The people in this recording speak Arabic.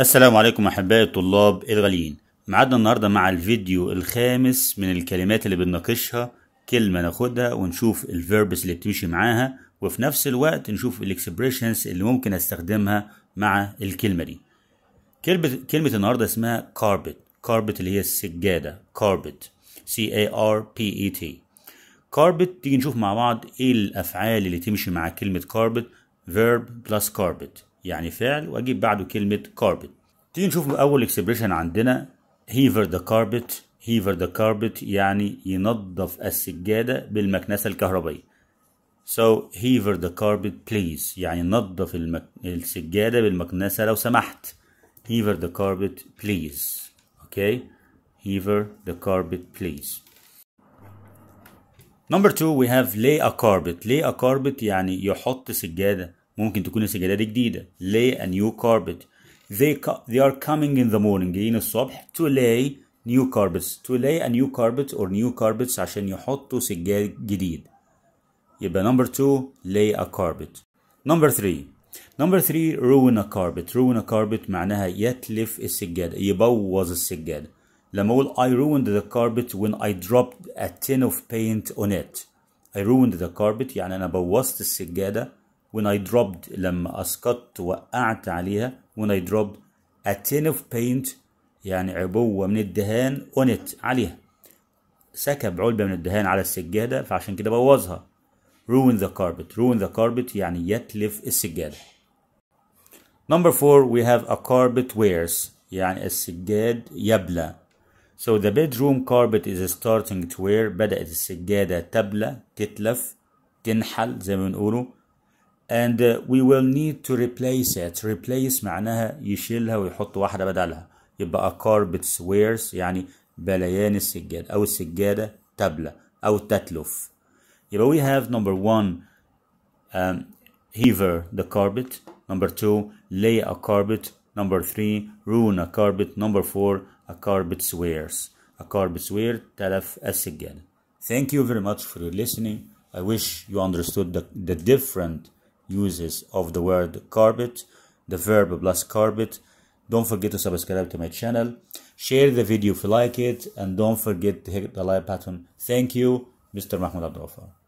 السلام عليكم احبائي الطلاب الغاليين معادنا النهارده مع الفيديو الخامس من الكلمات اللي بنناقشها كلمه ناخدها ونشوف الفيربس اللي بتمشي معاها وفي نفس الوقت نشوف الاكسبريشنز اللي ممكن استخدمها مع الكلمه دي كلمه كلمه النهارده اسمها كاربت كاربت اللي هي السجاده كاربت C A R P E T كاربت تيجي نشوف مع بعض ايه الافعال اللي تمشي مع كلمه كاربت verb plus carpet يعني فعل واجيب بعده كلمه carpet تيجي نشوف اول اكسبريشن عندنا هيفر ذا كاربت هيفر ذا كاربت يعني ينظف السجاده بالمكنسه الكهربائيه So heaver the carpet please يعني نظف المك... السجادة بالمكنسة لو سمحت heaver the carpet please okay heaver the carpet please number two we have lay a carpet lay a carpet يعني يحط سجادة ممكن تكون السجادات جديدة lay a new carpet they, they are coming in the morning جايين الصبح to lay new carpets to lay a new carpet or new carpets عشان يحطوا سجاد جديد يبقى number two lay a carpet number three number three ruin a carpet ruin a carpet معناها يتلف السجادة يبوظ السجادة لما اقول I ruined the carpet when I dropped a tin of paint on it I ruined the carpet يعني انا بوظت السجادة when I dropped لما أسقطت وقعت عليها when I dropped a tin of paint يعني عبوة من الدهان on it عليها سكب علبة من الدهان على السجادة فعشان كده بوظها ruin the carpet ruin the carpet يعني يتلف السجادة number four we have a carpet wears يعني السجاد يبلى So the bedroom carpet is starting to wear بدأت السجادة تبلى تتلف تنحل زي ما بنقوله and uh, we will need to replace it replace معناها يشيلها ويحط واحدة بدلها يبقى a carpet swears يعني بليان السجادة أو السجادة تبلة أو تتلف يبقى we have number one um, heaver the carpet number two lay a carpet number three ruin a carpet number four a carpet swears a carpet swear تلف السجادة thank you very much for your listening I wish you understood the, the different uses of the word carpet, the verb plus carpet. Don't forget to subscribe to my channel. Share the video if you like it. And don't forget to hit the like button. Thank you, Mr. Mahmoud Abdulfar.